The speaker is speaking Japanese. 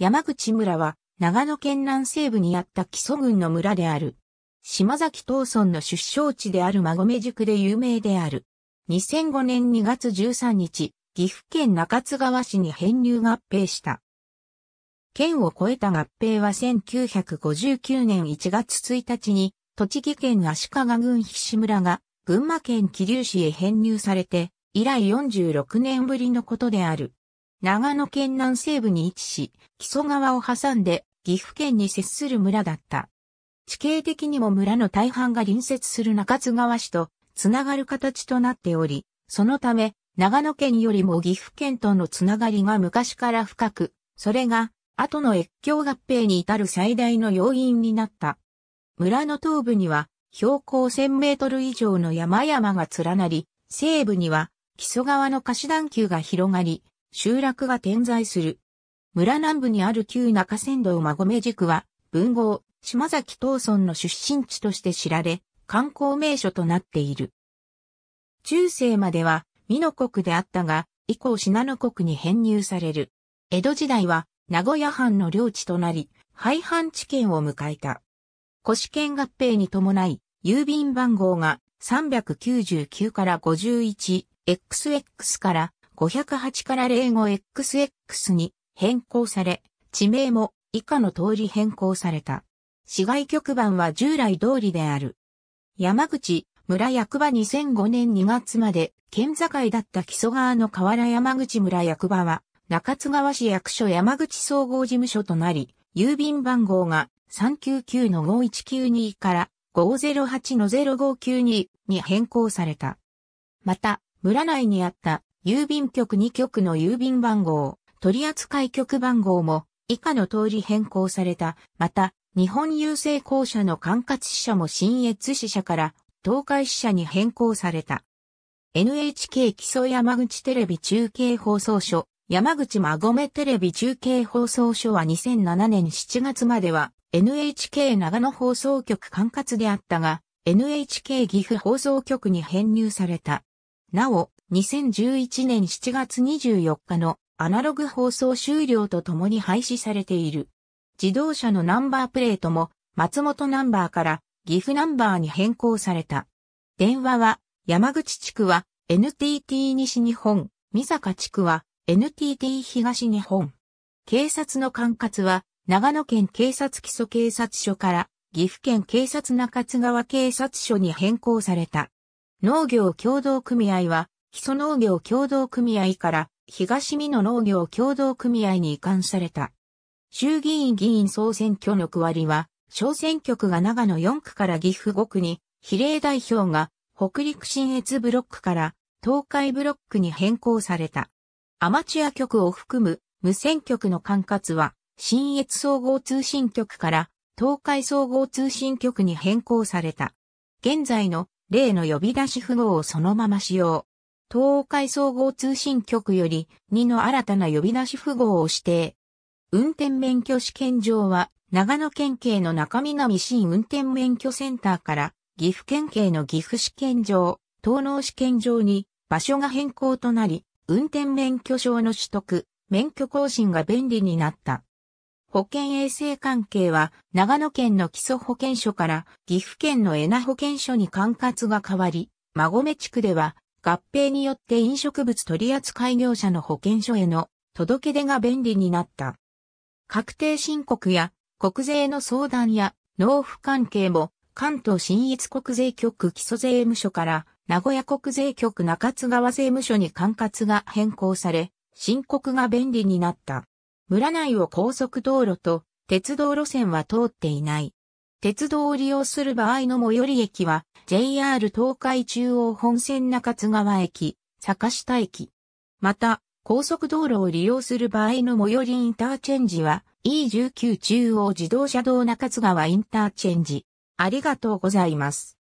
山口村は、長野県南西部にあった木曽郡の村である。島崎東村の出生地である馬込宿で有名である。2005年2月13日、岐阜県中津川市に編入合併した。県を超えた合併は1959年1月1日に、栃木県足利郡菱村が群馬県桐生市へ編入されて、以来46年ぶりのことである。長野県南西部に位置し、木曽川を挟んで岐阜県に接する村だった。地形的にも村の大半が隣接する中津川市とつながる形となっており、そのため長野県よりも岐阜県とのつながりが昔から深く、それが後の越境合併に至る最大の要因になった。村の東部には標高1000メートル以上の山々が連なり、西部には木曽川の貸し段丘が広がり、集落が点在する。村南部にある旧中山道馬込宿は、文豪、島崎東村の出身地として知られ、観光名所となっている。中世までは、美濃国であったが、以降信濃国に編入される。江戸時代は、名古屋藩の領地となり、廃藩置県を迎えた。古市県合併に伴い、郵便番号が399から 51XX から508から 05XX に変更され、地名も以下の通り変更された。市外局番は従来通りである。山口、村役場2005年2月まで県境だった木曽川の河原山口村役場は中津川市役所山口総合事務所となり、郵便番号が399の5192から508の0592に変更された。また、村内にあった郵便局2局の郵便番号、取扱局番号も以下の通り変更された。また、日本郵政公社の管轄支社も新越支社から東海支社に変更された。NHK 基礎山口テレビ中継放送所、山口ごめテレビ中継放送所は2007年7月までは NHK 長野放送局管轄であったが、NHK 岐阜放送局に編入された。なお、2011年7月24日のアナログ放送終了とともに廃止されている。自動車のナンバープレートも松本ナンバーから岐阜ナンバーに変更された。電話は山口地区は NTT 西日本、三坂地区は NTT 東日本。警察の管轄は長野県警察基礎警察署から岐阜県警察中津川警察署に変更された。農業共同組合は基礎農業協同組合から東美濃農業協同組合に移管された。衆議院議員総選挙の区割りは、小選挙区が長野4区から岐阜5区に、比例代表が北陸新越ブロックから東海ブロックに変更された。アマチュア局を含む無線局の管轄は、新越総合通信局から東海総合通信局に変更された。現在の例の呼び出し符号をそのまま使用。東海総合通信局より2の新たな呼び出し符号を指定。運転免許試験場は長野県警の中南新運転免許センターから岐阜県警の岐阜試験場、東農試験場に場所が変更となり、運転免許証の取得、免許更新が便利になった。保険衛生関係は長野県の基礎保健所から岐阜県の恵那保健所に管轄が変わり、馬込地区では合併によって飲食物取扱業者の保健所への届け出が便利になった。確定申告や国税の相談や納付関係も関東新越国税局基礎税務署から名古屋国税局中津川税務署に管轄が変更され、申告が便利になった。村内を高速道路と鉄道路線は通っていない。鉄道を利用する場合の最寄り駅は、JR 東海中央本線中津川駅、坂下駅。また、高速道路を利用する場合の最寄りインターチェンジは、E19 中央自動車道中津川インターチェンジ。ありがとうございます。